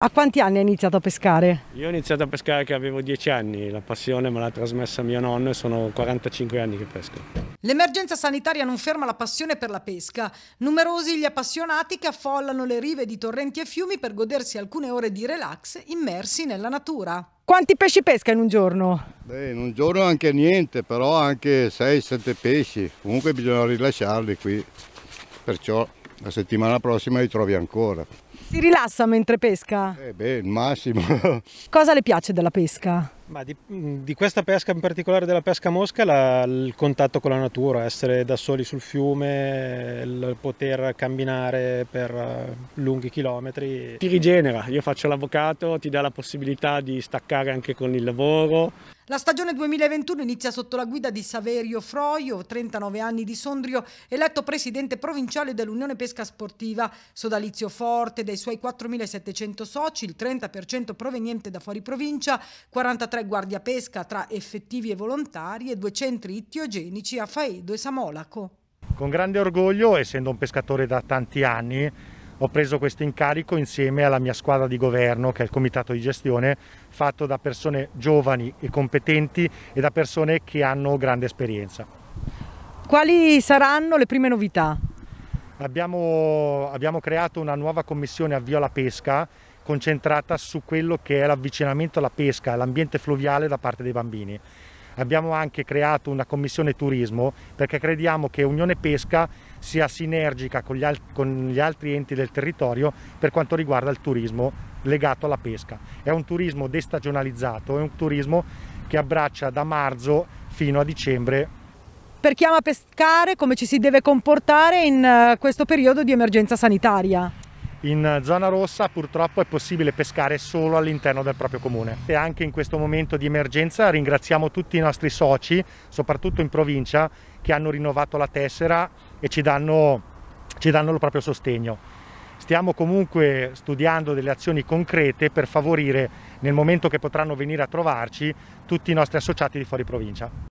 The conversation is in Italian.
A quanti anni hai iniziato a pescare? Io ho iniziato a pescare che avevo 10 anni, la passione me l'ha trasmessa mio nonno e sono 45 anni che pesco. L'emergenza sanitaria non ferma la passione per la pesca. Numerosi gli appassionati che affollano le rive di torrenti e fiumi per godersi alcune ore di relax immersi nella natura. Quanti pesci pesca in un giorno? Beh, in un giorno anche niente, però anche 6-7 pesci. Comunque bisogna rilasciarli qui, perciò la settimana prossima li trovi ancora. Si rilassa mentre pesca? Eh beh, il massimo. Cosa le piace della pesca? Di, di, questa pesca, in particolare della pesca mosca, la, il contatto con la natura, essere da soli sul fiume, il poter camminare per eh, lunghi chilometri. Ti rigenera, io faccio l'avvocato, ti dà la possibilità di staccare anche con il lavoro. La stagione 2021 inizia sotto la guida di Saverio Froio, 39 anni di Sondrio, eletto presidente provinciale dell'Unione Pesca Sportiva, sodalizio forte dei suoi 4.700 soci, il 30% proveniente da fuori provincia, 43 guardia pesca tra effettivi e volontari e due centri ittiogenici a Faedo e Samolaco. Con grande orgoglio, essendo un pescatore da tanti anni, ho preso questo incarico insieme alla mia squadra di governo che è il comitato di gestione fatto da persone giovani e competenti e da persone che hanno grande esperienza. Quali saranno le prime novità? Abbiamo, abbiamo creato una nuova commissione Avvio alla Pesca concentrata su quello che è l'avvicinamento alla pesca, all'ambiente fluviale da parte dei bambini. Abbiamo anche creato una commissione turismo perché crediamo che Unione Pesca sia sinergica con gli, al con gli altri enti del territorio per quanto riguarda il turismo legato alla pesca. È un turismo destagionalizzato, è un turismo che abbraccia da marzo fino a dicembre per chi ama pescare come ci si deve comportare in eh, questo periodo di emergenza sanitaria. In zona rossa purtroppo è possibile pescare solo all'interno del proprio comune e anche in questo momento di emergenza ringraziamo tutti i nostri soci, soprattutto in provincia, che hanno rinnovato la tessera e ci danno, ci danno il proprio sostegno. Stiamo comunque studiando delle azioni concrete per favorire, nel momento che potranno venire a trovarci, tutti i nostri associati di fuori provincia.